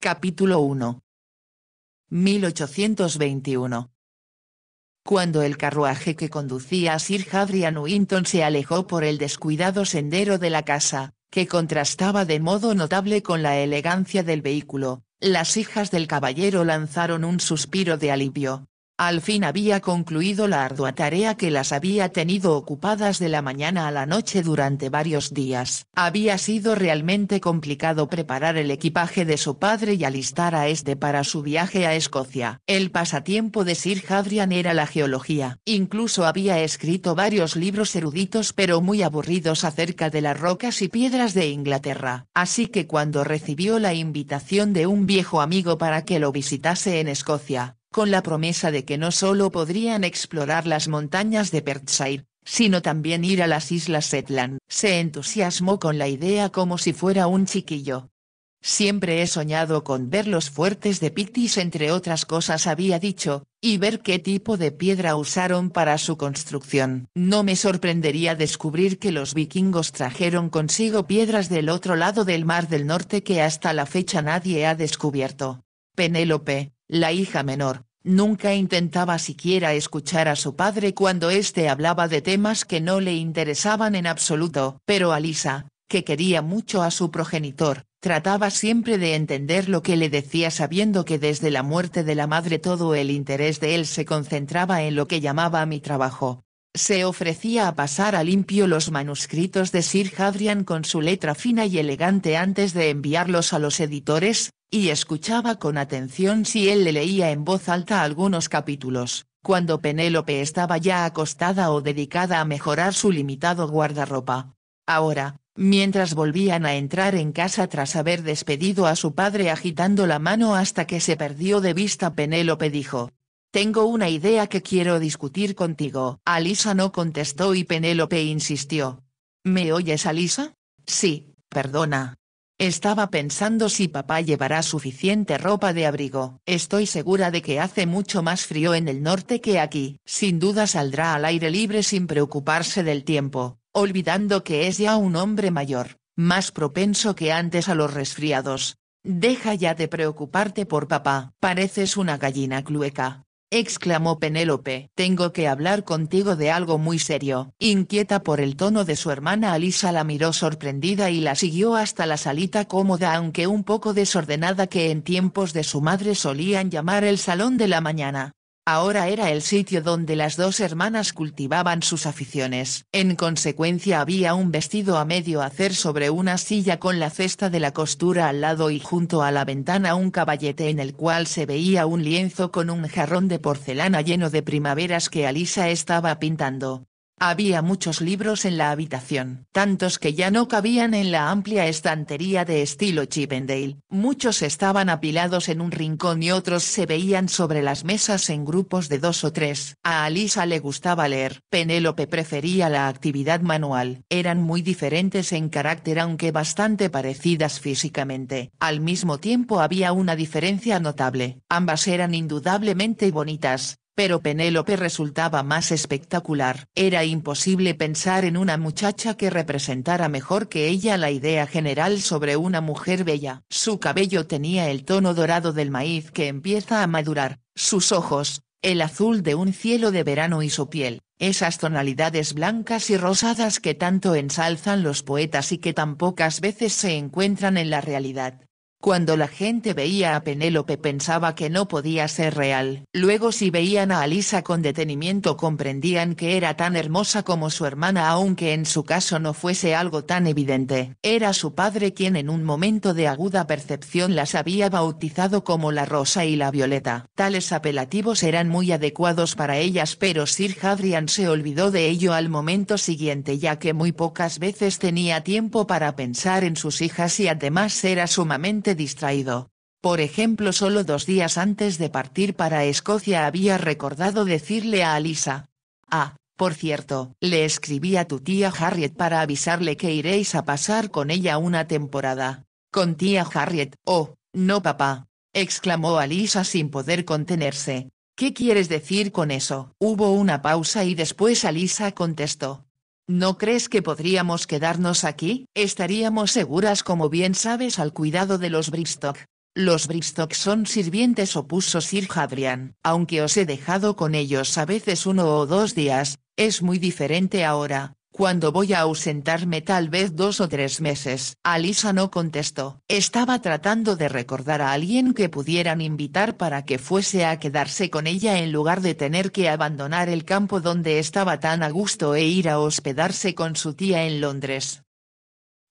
Capítulo 1. 1821. Cuando el carruaje que conducía Sir Hadrian Winton se alejó por el descuidado sendero de la casa, que contrastaba de modo notable con la elegancia del vehículo, las hijas del caballero lanzaron un suspiro de alivio, al fin había concluido la ardua tarea que las había tenido ocupadas de la mañana a la noche durante varios días. Había sido realmente complicado preparar el equipaje de su padre y alistar a este para su viaje a Escocia. El pasatiempo de Sir Hadrian era la geología. Incluso había escrito varios libros eruditos pero muy aburridos acerca de las rocas y piedras de Inglaterra. Así que cuando recibió la invitación de un viejo amigo para que lo visitase en Escocia, con la promesa de que no solo podrían explorar las montañas de Perthshire, sino también ir a las Islas Shetland. Se entusiasmó con la idea como si fuera un chiquillo. Siempre he soñado con ver los fuertes de Pictis entre otras cosas había dicho, y ver qué tipo de piedra usaron para su construcción. No me sorprendería descubrir que los vikingos trajeron consigo piedras del otro lado del Mar del Norte que hasta la fecha nadie ha descubierto. Penélope, la hija menor, nunca intentaba siquiera escuchar a su padre cuando éste hablaba de temas que no le interesaban en absoluto, pero Alisa, que quería mucho a su progenitor, trataba siempre de entender lo que le decía sabiendo que desde la muerte de la madre todo el interés de él se concentraba en lo que llamaba mi trabajo. Se ofrecía a pasar a limpio los manuscritos de Sir Hadrian con su letra fina y elegante antes de enviarlos a los editores, y escuchaba con atención si él le leía en voz alta algunos capítulos, cuando Penélope estaba ya acostada o dedicada a mejorar su limitado guardarropa. Ahora, mientras volvían a entrar en casa tras haber despedido a su padre agitando la mano hasta que se perdió de vista Penélope dijo. Tengo una idea que quiero discutir contigo. Alisa no contestó y Penélope insistió. ¿Me oyes Alisa? Sí, perdona, estaba pensando si papá llevará suficiente ropa de abrigo. Estoy segura de que hace mucho más frío en el norte que aquí. Sin duda saldrá al aire libre sin preocuparse del tiempo, olvidando que es ya un hombre mayor, más propenso que antes a los resfriados. Deja ya de preocuparte por papá. Pareces una gallina clueca exclamó Penélope. Tengo que hablar contigo de algo muy serio. Inquieta por el tono de su hermana Alisa la miró sorprendida y la siguió hasta la salita cómoda aunque un poco desordenada que en tiempos de su madre solían llamar el salón de la mañana ahora era el sitio donde las dos hermanas cultivaban sus aficiones. En consecuencia había un vestido a medio hacer sobre una silla con la cesta de la costura al lado y junto a la ventana un caballete en el cual se veía un lienzo con un jarrón de porcelana lleno de primaveras que Alisa estaba pintando. Había muchos libros en la habitación, tantos que ya no cabían en la amplia estantería de estilo Chippendale. Muchos estaban apilados en un rincón y otros se veían sobre las mesas en grupos de dos o tres. A Alisa le gustaba leer. Penélope prefería la actividad manual. Eran muy diferentes en carácter aunque bastante parecidas físicamente. Al mismo tiempo había una diferencia notable. Ambas eran indudablemente bonitas, pero Penélope resultaba más espectacular. Era imposible pensar en una muchacha que representara mejor que ella la idea general sobre una mujer bella. Su cabello tenía el tono dorado del maíz que empieza a madurar, sus ojos, el azul de un cielo de verano y su piel, esas tonalidades blancas y rosadas que tanto ensalzan los poetas y que tan pocas veces se encuentran en la realidad. Cuando la gente veía a Penélope pensaba que no podía ser real. Luego si veían a Alisa con detenimiento comprendían que era tan hermosa como su hermana aunque en su caso no fuese algo tan evidente. Era su padre quien en un momento de aguda percepción las había bautizado como la rosa y la violeta. Tales apelativos eran muy adecuados para ellas pero Sir Hadrian se olvidó de ello al momento siguiente ya que muy pocas veces tenía tiempo para pensar en sus hijas y además era sumamente distraído. Por ejemplo, solo dos días antes de partir para Escocia había recordado decirle a Alisa. Ah, por cierto, le escribí a tu tía Harriet para avisarle que iréis a pasar con ella una temporada. Con tía Harriet, oh, no papá, exclamó Alisa sin poder contenerse. ¿Qué quieres decir con eso? Hubo una pausa y después Alisa contestó. ¿No crees que podríamos quedarnos aquí? Estaríamos seguras como bien sabes al cuidado de los Bristock. Los Bristock son sirvientes opuso Sir Hadrian, aunque os he dejado con ellos a veces uno o dos días, es muy diferente ahora, cuando voy a ausentarme tal vez dos o tres meses. Alisa no contestó. Estaba tratando de recordar a alguien que pudieran invitar para que fuese a quedarse con ella en lugar de tener que abandonar el campo donde estaba tan a gusto e ir a hospedarse con su tía en Londres.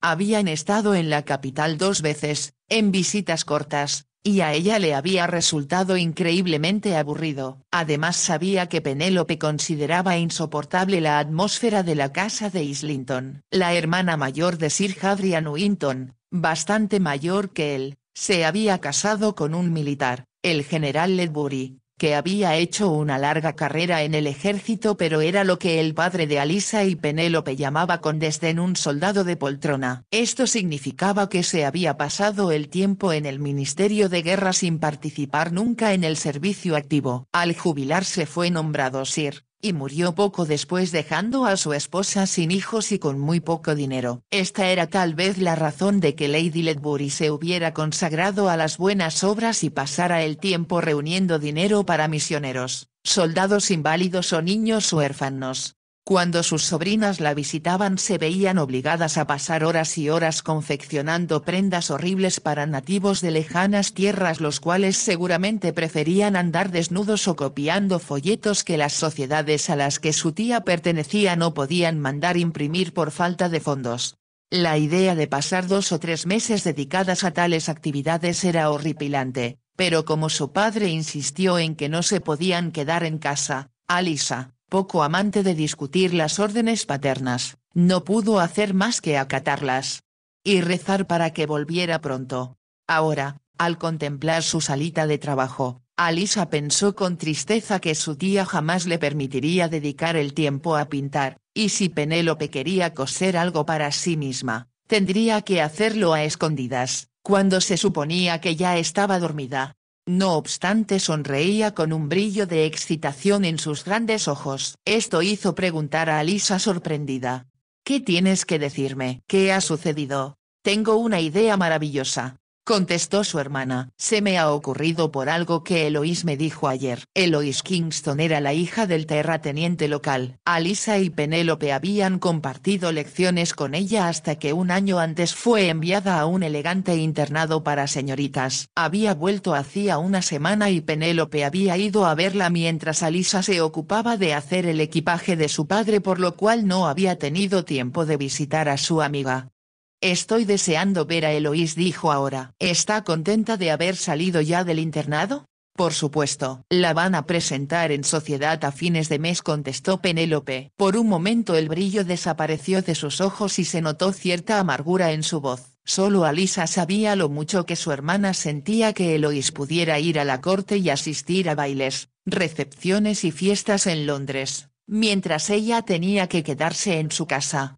Habían estado en la capital dos veces, en visitas cortas, y a ella le había resultado increíblemente aburrido. Además sabía que Penélope consideraba insoportable la atmósfera de la casa de Islington. La hermana mayor de Sir Hadrian Winton, bastante mayor que él, se había casado con un militar, el general Ledbury, que había hecho una larga carrera en el ejército pero era lo que el padre de Alisa y Penélope llamaba con desdén un soldado de poltrona. Esto significaba que se había pasado el tiempo en el Ministerio de Guerra sin participar nunca en el servicio activo. Al jubilarse fue nombrado Sir y murió poco después dejando a su esposa sin hijos y con muy poco dinero. Esta era tal vez la razón de que Lady Ledbury se hubiera consagrado a las buenas obras y pasara el tiempo reuniendo dinero para misioneros, soldados inválidos o niños huérfanos. Cuando sus sobrinas la visitaban se veían obligadas a pasar horas y horas confeccionando prendas horribles para nativos de lejanas tierras los cuales seguramente preferían andar desnudos o copiando folletos que las sociedades a las que su tía pertenecía no podían mandar imprimir por falta de fondos. La idea de pasar dos o tres meses dedicadas a tales actividades era horripilante, pero como su padre insistió en que no se podían quedar en casa, Alisa, poco amante de discutir las órdenes paternas, no pudo hacer más que acatarlas. Y rezar para que volviera pronto. Ahora, al contemplar su salita de trabajo, Alisa pensó con tristeza que su tía jamás le permitiría dedicar el tiempo a pintar, y si Penélope quería coser algo para sí misma, tendría que hacerlo a escondidas, cuando se suponía que ya estaba dormida. No obstante sonreía con un brillo de excitación en sus grandes ojos. Esto hizo preguntar a Alisa sorprendida. ¿Qué tienes que decirme? ¿Qué ha sucedido? Tengo una idea maravillosa contestó su hermana. Se me ha ocurrido por algo que Eloís me dijo ayer. Eloís Kingston era la hija del terrateniente local. Alisa y Penélope habían compartido lecciones con ella hasta que un año antes fue enviada a un elegante internado para señoritas. Había vuelto hacía una semana y Penélope había ido a verla mientras Alisa se ocupaba de hacer el equipaje de su padre por lo cual no había tenido tiempo de visitar a su amiga. Estoy deseando ver a Eloís, dijo ahora. ¿Está contenta de haber salido ya del internado? Por supuesto, la van a presentar en sociedad a fines de mes, contestó Penélope. Por un momento el brillo desapareció de sus ojos y se notó cierta amargura en su voz. Solo Alisa sabía lo mucho que su hermana sentía que Eloís pudiera ir a la corte y asistir a bailes, recepciones y fiestas en Londres, mientras ella tenía que quedarse en su casa.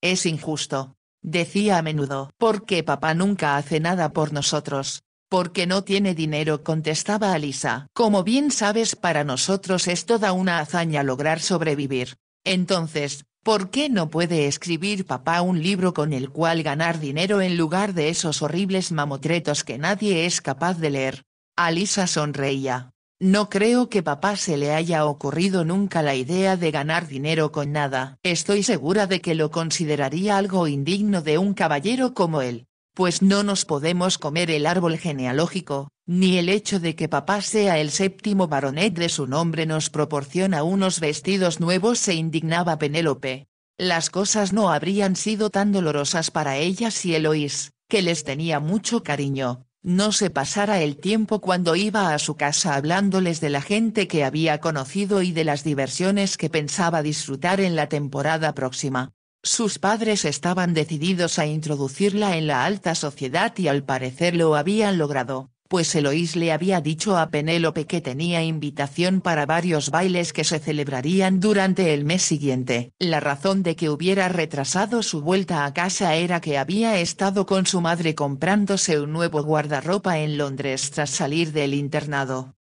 Es injusto, Decía a menudo, ¿Por qué papá nunca hace nada por nosotros. Porque no tiene dinero, contestaba Alisa. Como bien sabes, para nosotros es toda una hazaña lograr sobrevivir. Entonces, ¿por qué no puede escribir papá un libro con el cual ganar dinero en lugar de esos horribles mamotretos que nadie es capaz de leer? Alisa sonreía. No creo que papá se le haya ocurrido nunca la idea de ganar dinero con nada. Estoy segura de que lo consideraría algo indigno de un caballero como él. Pues no nos podemos comer el árbol genealógico, ni el hecho de que papá sea el séptimo baronet de su nombre nos proporciona unos vestidos nuevos se indignaba Penélope. Las cosas no habrían sido tan dolorosas para ella si Eloís, que les tenía mucho cariño, no se pasara el tiempo cuando iba a su casa hablándoles de la gente que había conocido y de las diversiones que pensaba disfrutar en la temporada próxima. Sus padres estaban decididos a introducirla en la alta sociedad y al parecer lo habían logrado pues Eloís le había dicho a Penélope que tenía invitación para varios bailes que se celebrarían durante el mes siguiente. La razón de que hubiera retrasado su vuelta a casa era que había estado con su madre comprándose un nuevo guardarropa en Londres tras salir del internado.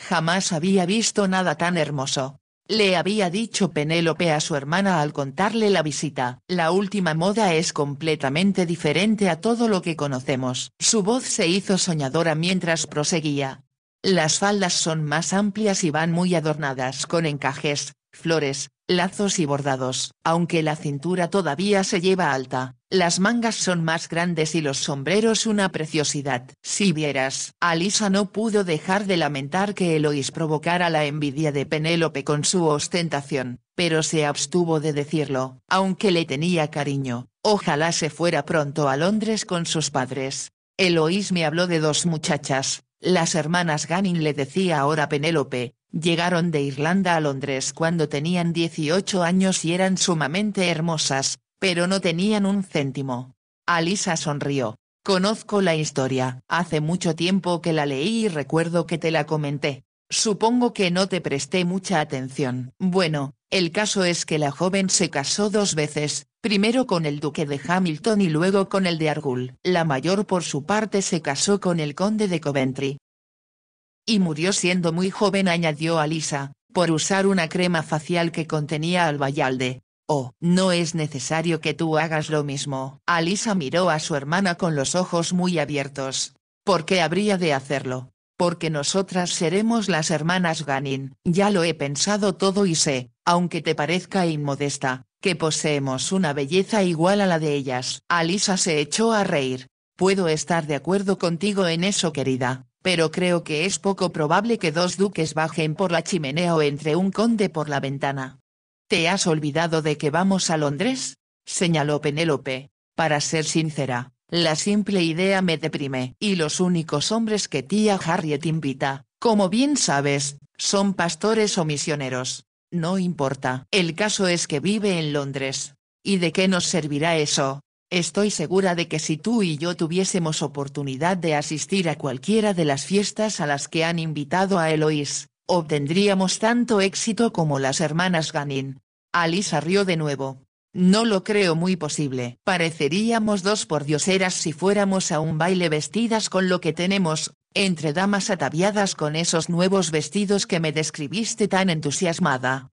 Jamás había visto nada tan hermoso le había dicho Penélope a su hermana al contarle la visita. La última moda es completamente diferente a todo lo que conocemos. Su voz se hizo soñadora mientras proseguía. Las faldas son más amplias y van muy adornadas con encajes, flores, lazos y bordados. Aunque la cintura todavía se lleva alta, las mangas son más grandes y los sombreros una preciosidad. Si vieras, Alisa no pudo dejar de lamentar que Eloís provocara la envidia de Penélope con su ostentación, pero se abstuvo de decirlo, aunque le tenía cariño. Ojalá se fuera pronto a Londres con sus padres. Elois me habló de dos muchachas, las hermanas Ganin le decía ahora Penélope, Llegaron de Irlanda a Londres cuando tenían 18 años y eran sumamente hermosas, pero no tenían un céntimo. Alisa sonrió. Conozco la historia, hace mucho tiempo que la leí y recuerdo que te la comenté. Supongo que no te presté mucha atención. Bueno, el caso es que la joven se casó dos veces, primero con el duque de Hamilton y luego con el de Argyll. La mayor por su parte se casó con el conde de Coventry, y murió siendo muy joven añadió Alisa, por usar una crema facial que contenía albayalde. Oh, no es necesario que tú hagas lo mismo. Alisa miró a su hermana con los ojos muy abiertos. ¿Por qué habría de hacerlo? Porque nosotras seremos las hermanas Ganin. Ya lo he pensado todo y sé, aunque te parezca inmodesta, que poseemos una belleza igual a la de ellas. Alisa se echó a reír. Puedo estar de acuerdo contigo en eso querida, pero creo que es poco probable que dos duques bajen por la chimenea o entre un conde por la ventana. ¿Te has olvidado de que vamos a Londres? señaló Penélope. Para ser sincera, la simple idea me deprime. Y los únicos hombres que tía Harriet invita, como bien sabes, son pastores o misioneros. No importa. El caso es que vive en Londres. ¿Y de qué nos servirá eso? Estoy segura de que si tú y yo tuviésemos oportunidad de asistir a cualquiera de las fiestas a las que han invitado a Eloís, obtendríamos tanto éxito como las hermanas Ganin. Alisa rió de nuevo. No lo creo muy posible. Pareceríamos dos por dioseras si fuéramos a un baile vestidas con lo que tenemos, entre damas ataviadas con esos nuevos vestidos que me describiste tan entusiasmada.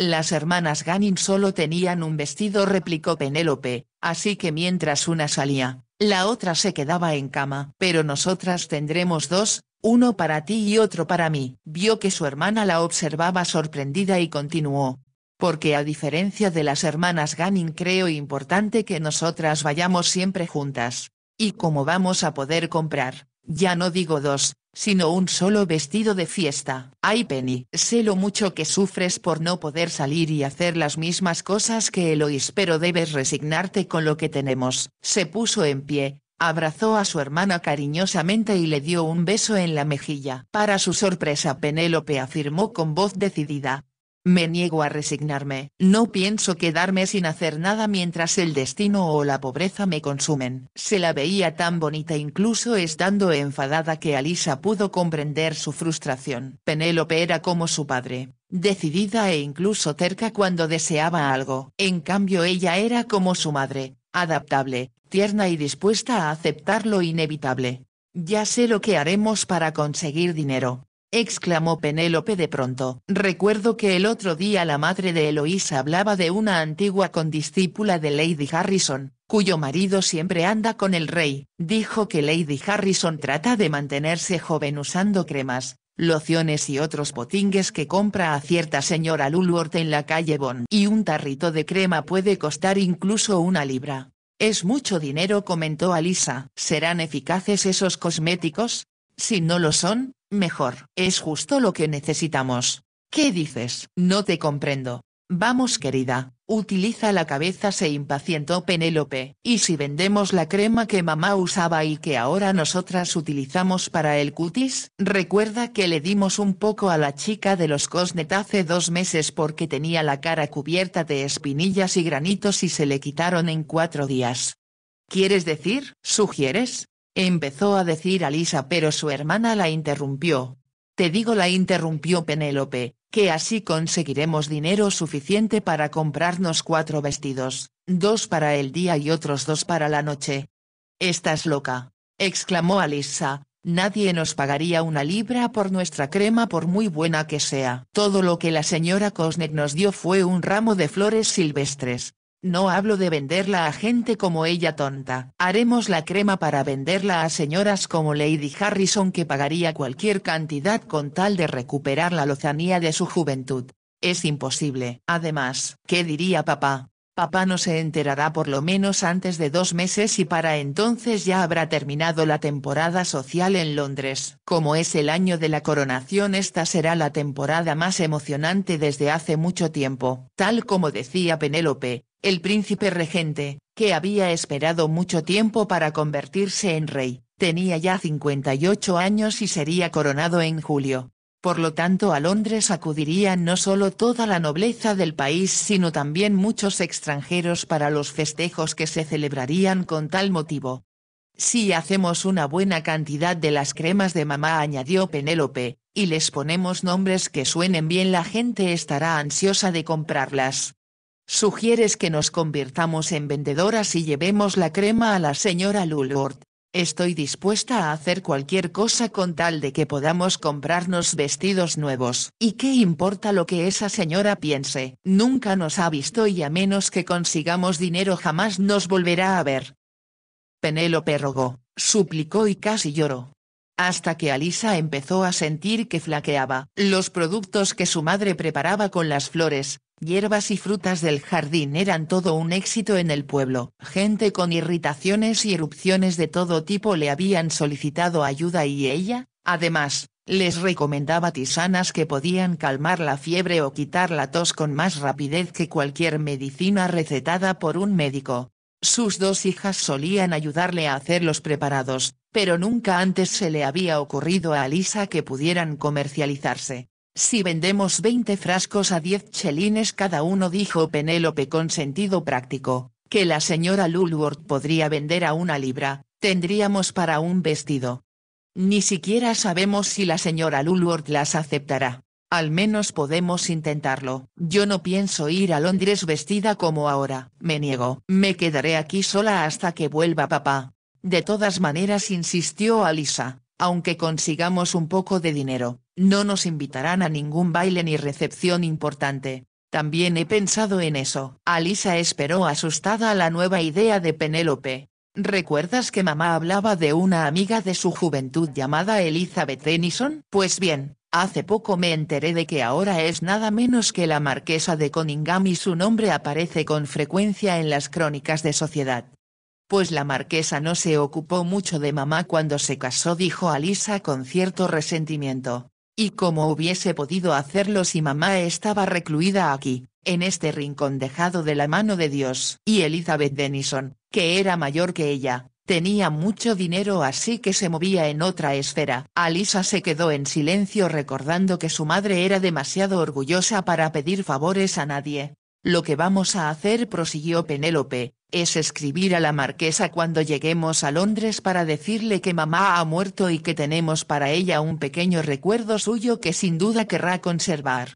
Las hermanas Ganin solo tenían un vestido, replicó Penélope, así que mientras una salía, la otra se quedaba en cama. Pero nosotras tendremos dos, uno para ti y otro para mí. Vio que su hermana la observaba sorprendida y continuó. Porque a diferencia de las hermanas Ganin creo importante que nosotras vayamos siempre juntas. ¿Y como vamos a poder comprar? Ya no digo dos, sino un solo vestido de fiesta. Ay Penny, sé lo mucho que sufres por no poder salir y hacer las mismas cosas que Elois, pero debes resignarte con lo que tenemos. Se puso en pie, abrazó a su hermana cariñosamente y le dio un beso en la mejilla. Para su sorpresa Penélope afirmó con voz decidida, me niego a resignarme, no pienso quedarme sin hacer nada mientras el destino o la pobreza me consumen. Se la veía tan bonita incluso estando enfadada que Alisa pudo comprender su frustración. Penélope era como su padre, decidida e incluso cerca cuando deseaba algo. En cambio ella era como su madre, adaptable, tierna y dispuesta a aceptar lo inevitable. Ya sé lo que haremos para conseguir dinero, exclamó Penélope de pronto. Recuerdo que el otro día la madre de Eloísa hablaba de una antigua condiscípula de Lady Harrison, cuyo marido siempre anda con el rey. Dijo que Lady Harrison trata de mantenerse joven usando cremas, lociones y otros potingues que compra a cierta señora Lulworth en la calle Bond. Y un tarrito de crema puede costar incluso una libra. Es mucho dinero comentó Alisa. ¿Serán eficaces esos cosméticos? Si no lo son, Mejor, es justo lo que necesitamos. ¿Qué dices? No te comprendo. Vamos querida, utiliza la cabeza se impacientó Penélope, y si vendemos la crema que mamá usaba y que ahora nosotras utilizamos para el cutis, recuerda que le dimos un poco a la chica de los Cosnet hace dos meses porque tenía la cara cubierta de espinillas y granitos y se le quitaron en cuatro días. ¿Quieres decir, sugieres, empezó a decir Alisa pero su hermana la interrumpió. Te digo la interrumpió Penélope, que así conseguiremos dinero suficiente para comprarnos cuatro vestidos, dos para el día y otros dos para la noche. Estás loca, exclamó Alisa, nadie nos pagaría una libra por nuestra crema por muy buena que sea. Todo lo que la señora Cosnet nos dio fue un ramo de flores silvestres, no hablo de venderla a gente como ella tonta. Haremos la crema para venderla a señoras como Lady Harrison que pagaría cualquier cantidad con tal de recuperar la lozanía de su juventud. Es imposible. Además, ¿qué diría papá? Papá no se enterará por lo menos antes de dos meses y para entonces ya habrá terminado la temporada social en Londres. Como es el año de la coronación esta será la temporada más emocionante desde hace mucho tiempo. Tal como decía Penélope, el príncipe regente, que había esperado mucho tiempo para convertirse en rey, tenía ya 58 años y sería coronado en julio. Por lo tanto a Londres acudirían no solo toda la nobleza del país sino también muchos extranjeros para los festejos que se celebrarían con tal motivo. Si hacemos una buena cantidad de las cremas de mamá añadió Penélope, y les ponemos nombres que suenen bien la gente estará ansiosa de comprarlas. Sugieres que nos convirtamos en vendedoras y llevemos la crema a la señora Lulord. Estoy dispuesta a hacer cualquier cosa con tal de que podamos comprarnos vestidos nuevos. ¿Y qué importa lo que esa señora piense? Nunca nos ha visto y a menos que consigamos dinero jamás nos volverá a ver. Penélope rogó, suplicó y casi lloró. Hasta que Alisa empezó a sentir que flaqueaba. Los productos que su madre preparaba con las flores, Hierbas y frutas del jardín eran todo un éxito en el pueblo. Gente con irritaciones y erupciones de todo tipo le habían solicitado ayuda y ella, además, les recomendaba tisanas que podían calmar la fiebre o quitar la tos con más rapidez que cualquier medicina recetada por un médico. Sus dos hijas solían ayudarle a hacer los preparados, pero nunca antes se le había ocurrido a Alisa que pudieran comercializarse. Si vendemos 20 frascos a 10 chelines cada uno, dijo Penélope con sentido práctico, que la señora Lulworth podría vender a una libra, tendríamos para un vestido. Ni siquiera sabemos si la señora Lulworth las aceptará. Al menos podemos intentarlo. Yo no pienso ir a Londres vestida como ahora, me niego. Me quedaré aquí sola hasta que vuelva papá. De todas maneras insistió Alisa, aunque consigamos un poco de dinero, no nos invitarán a ningún baile ni recepción importante. También he pensado en eso. Alisa esperó asustada a la nueva idea de Penélope. ¿Recuerdas que mamá hablaba de una amiga de su juventud llamada Elizabeth Denison? Pues bien, hace poco me enteré de que ahora es nada menos que la marquesa de Coningham y su nombre aparece con frecuencia en las crónicas de sociedad. Pues la marquesa no se ocupó mucho de mamá cuando se casó, dijo Alisa con cierto resentimiento y como hubiese podido hacerlo si mamá estaba recluida aquí, en este rincón dejado de la mano de Dios. Y Elizabeth Denison, que era mayor que ella, tenía mucho dinero así que se movía en otra esfera. Alisa se quedó en silencio recordando que su madre era demasiado orgullosa para pedir favores a nadie. Lo que vamos a hacer prosiguió Penélope, es escribir a la marquesa cuando lleguemos a Londres para decirle que mamá ha muerto y que tenemos para ella un pequeño recuerdo suyo que sin duda querrá conservar.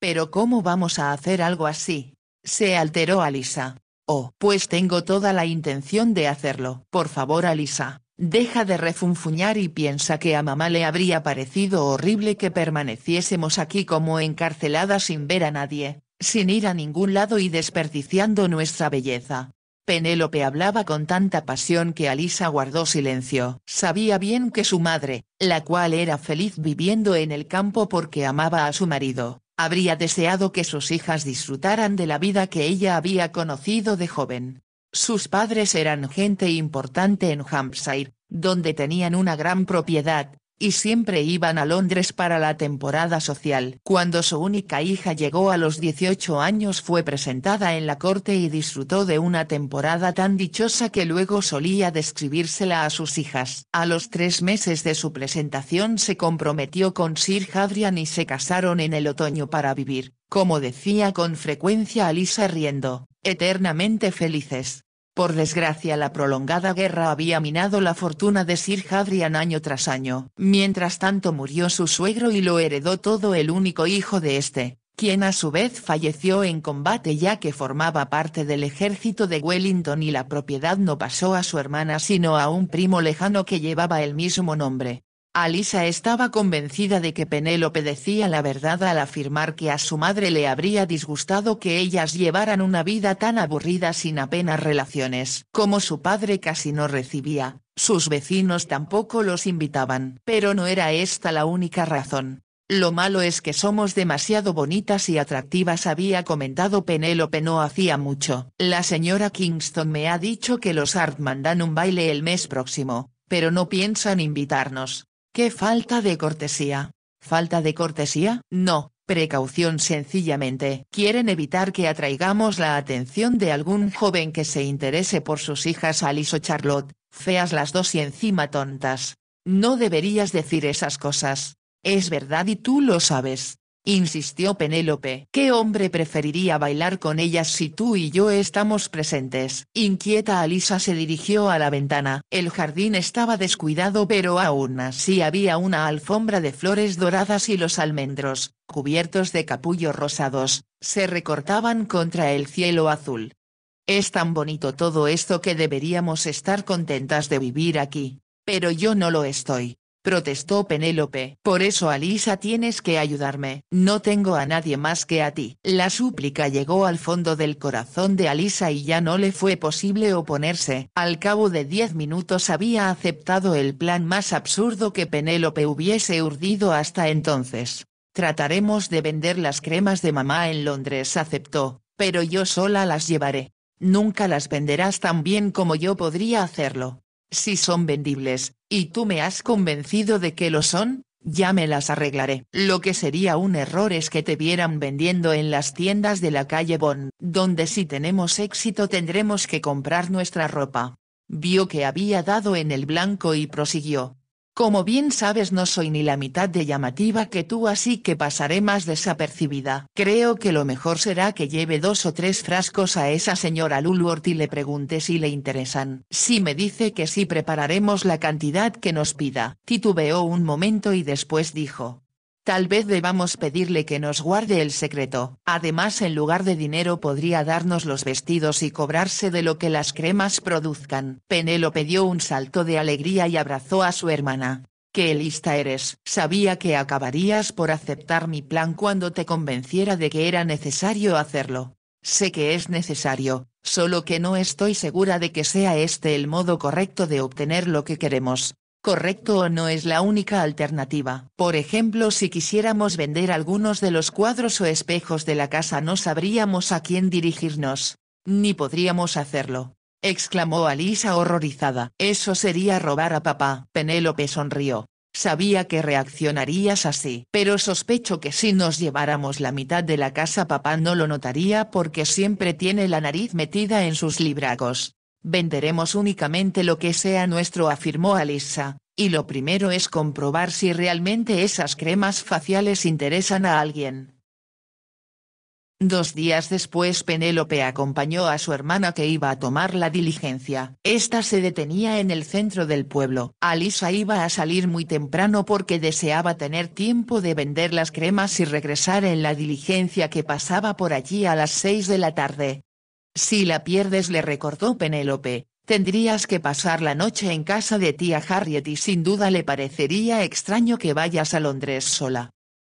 Pero ¿cómo vamos a hacer algo así? Se alteró Alisa. Oh, pues tengo toda la intención de hacerlo. Por favor, Alisa, deja de refunfuñar y piensa que a mamá le habría parecido horrible que permaneciésemos aquí como encarcelada sin ver a nadie, sin ir a ningún lado y desperdiciando nuestra belleza. Penélope hablaba con tanta pasión que Alisa guardó silencio. Sabía bien que su madre, la cual era feliz viviendo en el campo porque amaba a su marido, habría deseado que sus hijas disfrutaran de la vida que ella había conocido de joven. Sus padres eran gente importante en Hampshire, donde tenían una gran propiedad, y siempre iban a Londres para la temporada social. Cuando su única hija llegó a los 18 años fue presentada en la corte y disfrutó de una temporada tan dichosa que luego solía describírsela a sus hijas. A los tres meses de su presentación se comprometió con Sir Hadrian y se casaron en el otoño para vivir, como decía con frecuencia Alisa riendo, eternamente felices. Por desgracia la prolongada guerra había minado la fortuna de Sir Hadrian año tras año. Mientras tanto murió su suegro y lo heredó todo el único hijo de este, quien a su vez falleció en combate ya que formaba parte del ejército de Wellington y la propiedad no pasó a su hermana sino a un primo lejano que llevaba el mismo nombre. Alisa estaba convencida de que Penélope decía la verdad al afirmar que a su madre le habría disgustado que ellas llevaran una vida tan aburrida sin apenas relaciones. Como su padre casi no recibía, sus vecinos tampoco los invitaban. Pero no era esta la única razón. Lo malo es que somos demasiado bonitas y atractivas había comentado Penélope no hacía mucho. La señora Kingston me ha dicho que los Hartman dan un baile el mes próximo, pero no piensan invitarnos. ¡Qué falta de cortesía! ¿Falta de cortesía? No, precaución sencillamente. Quieren evitar que atraigamos la atención de algún joven que se interese por sus hijas Alice o Charlotte, feas las dos y encima tontas. No deberías decir esas cosas. Es verdad y tú lo sabes. Insistió Penélope. ¿Qué hombre preferiría bailar con ellas si tú y yo estamos presentes? Inquieta Alisa se dirigió a la ventana. El jardín estaba descuidado pero aún así había una alfombra de flores doradas y los almendros, cubiertos de capullos rosados, se recortaban contra el cielo azul. Es tan bonito todo esto que deberíamos estar contentas de vivir aquí, pero yo no lo estoy protestó Penélope. Por eso Alisa tienes que ayudarme. No tengo a nadie más que a ti. La súplica llegó al fondo del corazón de Alisa y ya no le fue posible oponerse. Al cabo de diez minutos había aceptado el plan más absurdo que Penélope hubiese urdido hasta entonces. Trataremos de vender las cremas de mamá en Londres, aceptó, pero yo sola las llevaré. Nunca las venderás tan bien como yo podría hacerlo. Si son vendibles, y tú me has convencido de que lo son, ya me las arreglaré. Lo que sería un error es que te vieran vendiendo en las tiendas de la calle Bon, donde si tenemos éxito tendremos que comprar nuestra ropa. Vio que había dado en el blanco y prosiguió, como bien sabes no soy ni la mitad de llamativa que tú así que pasaré más desapercibida. Creo que lo mejor será que lleve dos o tres frascos a esa señora Lulworth y le pregunte si le interesan. Si me dice que sí prepararemos la cantidad que nos pida. Titubeó un momento y después dijo, Tal vez debamos pedirle que nos guarde el secreto. Además, en lugar de dinero podría darnos los vestidos y cobrarse de lo que las cremas produzcan. Penélope dio un salto de alegría y abrazó a su hermana. ¡Qué lista eres! Sabía que acabarías por aceptar mi plan cuando te convenciera de que era necesario hacerlo. Sé que es necesario, solo que no estoy segura de que sea este el modo correcto de obtener lo que queremos correcto o no es la única alternativa. Por ejemplo, si quisiéramos vender algunos de los cuadros o espejos de la casa no sabríamos a quién dirigirnos. Ni podríamos hacerlo. exclamó Alisa horrorizada. Eso sería robar a papá. Penélope sonrió. Sabía que reaccionarías así, pero sospecho que si nos lleváramos la mitad de la casa papá no lo notaría porque siempre tiene la nariz metida en sus libragos. Venderemos únicamente lo que sea nuestro, afirmó Alisa, y lo primero es comprobar si realmente esas cremas faciales interesan a alguien. Dos días después Penélope acompañó a su hermana que iba a tomar la diligencia. Esta se detenía en el centro del pueblo. Alisa iba a salir muy temprano porque deseaba tener tiempo de vender las cremas y regresar en la diligencia que pasaba por allí a las seis de la tarde. Si la pierdes le recordó Penélope, tendrías que pasar la noche en casa de tía Harriet y sin duda le parecería extraño que vayas a Londres sola.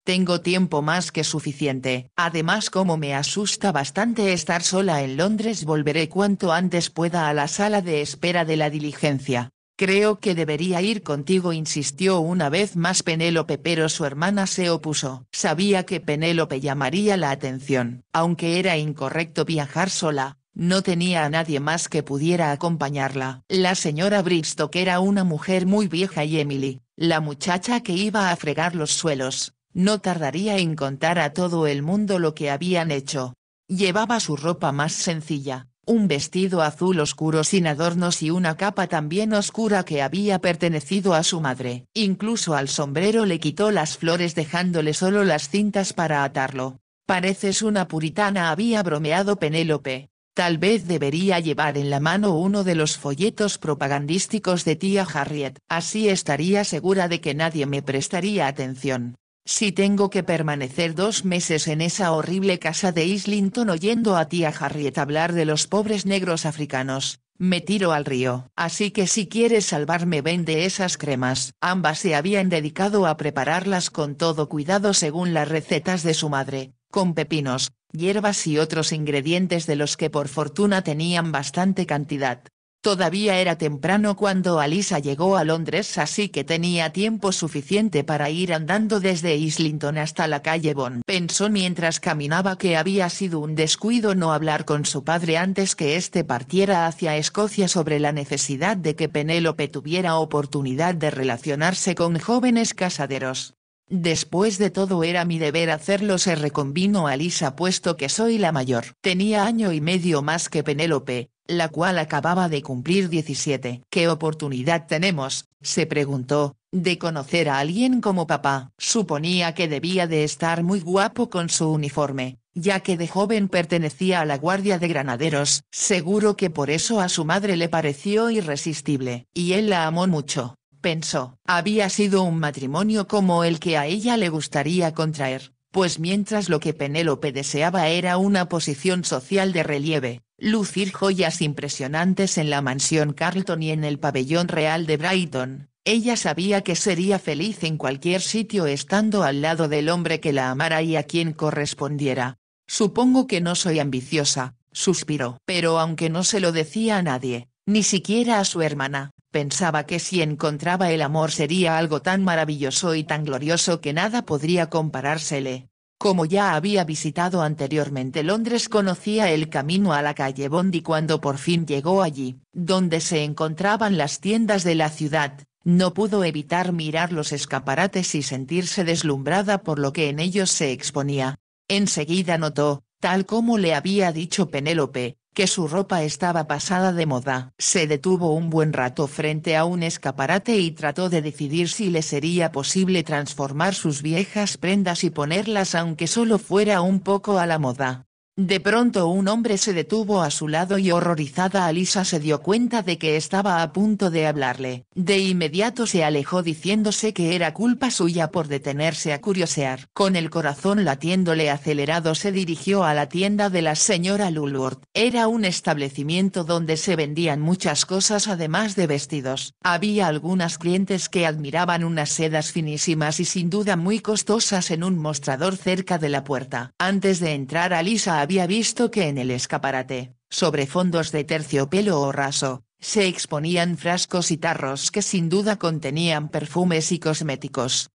Tengo tiempo más que suficiente, además como me asusta bastante estar sola en Londres volveré cuanto antes pueda a la sala de espera de la diligencia. Creo que debería ir contigo, insistió una vez más Penélope, pero su hermana se opuso. Sabía que Penélope llamaría la atención, aunque era incorrecto viajar sola, no tenía a nadie más que pudiera acompañarla. La señora que era una mujer muy vieja y Emily, la muchacha que iba a fregar los suelos, no tardaría en contar a todo el mundo lo que habían hecho. Llevaba su ropa más sencilla, un vestido azul oscuro sin adornos y una capa también oscura que había pertenecido a su madre. Incluso al sombrero le quitó las flores dejándole solo las cintas para atarlo. Pareces una puritana había bromeado Penélope. Tal vez debería llevar en la mano uno de los folletos propagandísticos de tía Harriet. Así estaría segura de que nadie me prestaría atención. Si tengo que permanecer dos meses en esa horrible casa de Islington oyendo a tía Harriet hablar de los pobres negros africanos, me tiro al río. Así que si quieres salvarme vende esas cremas. Ambas se habían dedicado a prepararlas con todo cuidado según las recetas de su madre, con pepinos, hierbas y otros ingredientes de los que por fortuna tenían bastante cantidad. Todavía era temprano cuando Alisa llegó a Londres así que tenía tiempo suficiente para ir andando desde Islington hasta la calle Bond. Pensó mientras caminaba que había sido un descuido no hablar con su padre antes que éste partiera hacia Escocia sobre la necesidad de que Penélope tuviera oportunidad de relacionarse con jóvenes casaderos. Después de todo era mi deber hacerlo se reconvino Alisa puesto que soy la mayor. Tenía año y medio más que Penélope, la cual acababa de cumplir 17. ¿Qué oportunidad tenemos? se preguntó, de conocer a alguien como papá. Suponía que debía de estar muy guapo con su uniforme, ya que de joven pertenecía a la Guardia de Granaderos, seguro que por eso a su madre le pareció irresistible. Y él la amó mucho, pensó. Había sido un matrimonio como el que a ella le gustaría contraer, pues mientras lo que Penélope deseaba era una posición social de relieve, lucir joyas impresionantes en la mansión Carlton y en el pabellón real de Brighton. Ella sabía que sería feliz en cualquier sitio estando al lado del hombre que la amara y a quien correspondiera. Supongo que no soy ambiciosa, suspiró. Pero aunque no se lo decía a nadie, ni siquiera a su hermana, pensaba que si encontraba el amor sería algo tan maravilloso y tan glorioso que nada podría comparársele. Como ya había visitado anteriormente Londres conocía el camino a la calle Bondi cuando por fin llegó allí, donde se encontraban las tiendas de la ciudad, no pudo evitar mirar los escaparates y sentirse deslumbrada por lo que en ellos se exponía. Enseguida notó, tal como le había dicho Penélope, que su ropa estaba pasada de moda. Se detuvo un buen rato frente a un escaparate y trató de decidir si le sería posible transformar sus viejas prendas y ponerlas aunque solo fuera un poco a la moda. De pronto un hombre se detuvo a su lado y horrorizada Alisa se dio cuenta de que estaba a punto de hablarle. De inmediato se alejó diciéndose que era culpa suya por detenerse a curiosear. Con el corazón latiéndole acelerado se dirigió a la tienda de la señora Lulworth. Era un establecimiento donde se vendían muchas cosas además de vestidos. Había algunas clientes que admiraban unas sedas finísimas y sin duda muy costosas en un mostrador cerca de la puerta. Antes de entrar Alisa había visto que en el escaparate, sobre fondos de terciopelo o raso, se exponían frascos y tarros que sin duda contenían perfumes y cosméticos.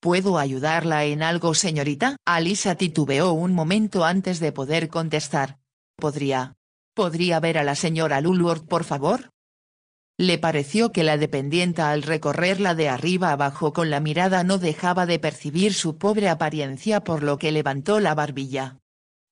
¿Puedo ayudarla en algo, señorita? Alisa titubeó un momento antes de poder contestar. ¿Podría? ¿Podría ver a la señora Lulworth, por favor? Le pareció que la dependienta al recorrerla de arriba abajo con la mirada no dejaba de percibir su pobre apariencia por lo que levantó la barbilla.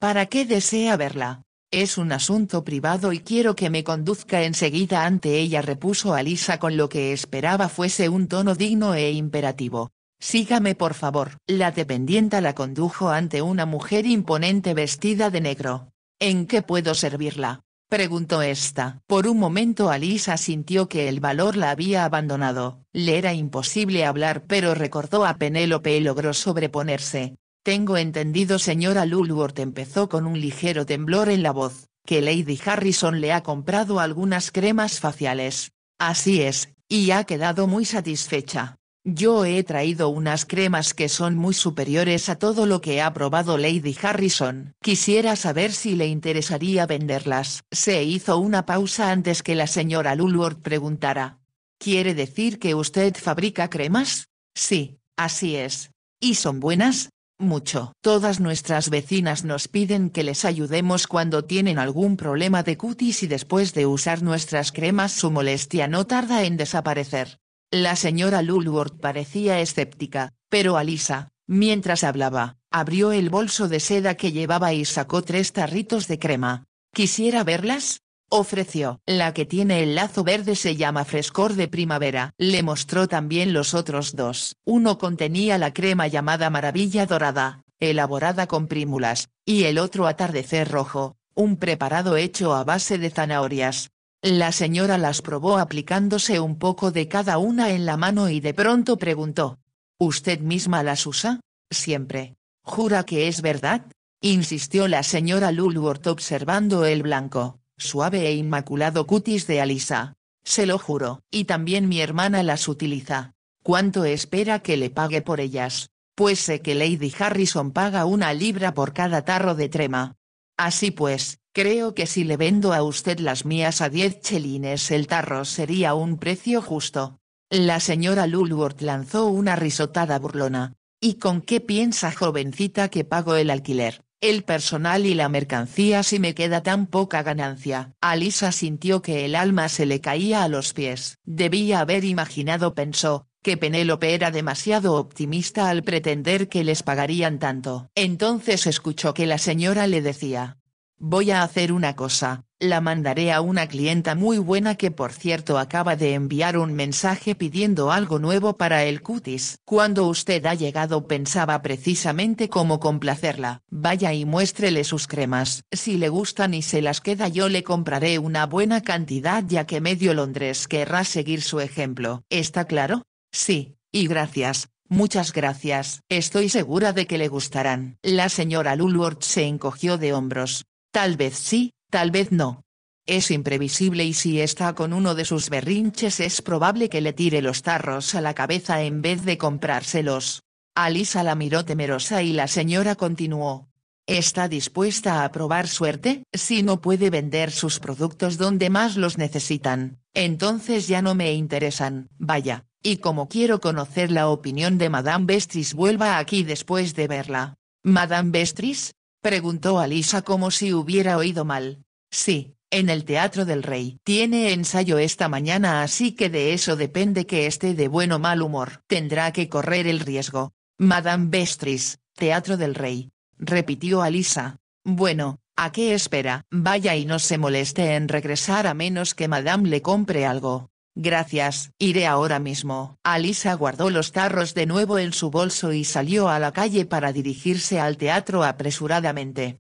¿Para qué desea verla? Es un asunto privado y quiero que me conduzca enseguida ante ella, repuso Alisa con lo que esperaba fuese un tono digno e imperativo. Sígame por favor. La dependienta la condujo ante una mujer imponente vestida de negro. ¿En qué puedo servirla? preguntó ésta. Por un momento Alisa sintió que el valor la había abandonado, le era imposible hablar pero recordó a Penélope y logró sobreponerse, tengo entendido señora Lulworth empezó con un ligero temblor en la voz, que Lady Harrison le ha comprado algunas cremas faciales. Así es, y ha quedado muy satisfecha. Yo he traído unas cremas que son muy superiores a todo lo que ha probado Lady Harrison. Quisiera saber si le interesaría venderlas. Se hizo una pausa antes que la señora Lulworth preguntara. ¿Quiere decir que usted fabrica cremas? Sí, así es. ¿Y son buenas? mucho. Todas nuestras vecinas nos piden que les ayudemos cuando tienen algún problema de cutis y después de usar nuestras cremas su molestia no tarda en desaparecer. La señora Lulworth parecía escéptica, pero Alisa, mientras hablaba, abrió el bolso de seda que llevaba y sacó tres tarritos de crema. ¿Quisiera verlas? ofreció. La que tiene el lazo verde se llama Frescor de Primavera. Le mostró también los otros dos. Uno contenía la crema llamada Maravilla Dorada, elaborada con prímulas, y el otro Atardecer Rojo, un preparado hecho a base de zanahorias. La señora las probó aplicándose un poco de cada una en la mano y de pronto preguntó. ¿Usted misma las usa? Siempre. ¿Jura que es verdad? insistió la señora Lulworth observando el blanco suave e inmaculado cutis de Alisa. Se lo juro, y también mi hermana las utiliza. ¿Cuánto espera que le pague por ellas? Pues sé que Lady Harrison paga una libra por cada tarro de trema. Así pues, creo que si le vendo a usted las mías a 10 chelines el tarro sería un precio justo. La señora Lulworth lanzó una risotada burlona. ¿Y con qué piensa jovencita que pago el alquiler? el personal y la mercancía si me queda tan poca ganancia. Alisa sintió que el alma se le caía a los pies. Debía haber imaginado, pensó, que Penélope era demasiado optimista al pretender que les pagarían tanto. Entonces escuchó que la señora le decía, Voy a hacer una cosa, la mandaré a una clienta muy buena que por cierto acaba de enviar un mensaje pidiendo algo nuevo para el cutis. Cuando usted ha llegado pensaba precisamente cómo complacerla. Vaya y muéstrele sus cremas. Si le gustan y se las queda yo le compraré una buena cantidad ya que medio Londres querrá seguir su ejemplo. ¿Está claro? Sí, y gracias. Muchas gracias. Estoy segura de que le gustarán. La señora Lulworth se encogió de hombros. Tal vez sí, tal vez no. Es imprevisible y si está con uno de sus berrinches es probable que le tire los tarros a la cabeza en vez de comprárselos. Alisa la miró temerosa y la señora continuó. ¿Está dispuesta a probar suerte? Si no puede vender sus productos donde más los necesitan, entonces ya no me interesan, vaya, y como quiero conocer la opinión de Madame Vestris vuelva aquí después de verla. Madame Vestris, Preguntó Alisa como si hubiera oído mal. Sí, en el Teatro del Rey. Tiene ensayo esta mañana así que de eso depende que esté de buen o mal humor. Tendrá que correr el riesgo. Madame Vestris, Teatro del Rey. Repitió Alisa. Bueno, ¿a qué espera? Vaya y no se moleste en regresar a menos que Madame le compre algo. Gracias, iré ahora mismo. Alisa guardó los tarros de nuevo en su bolso y salió a la calle para dirigirse al teatro apresuradamente.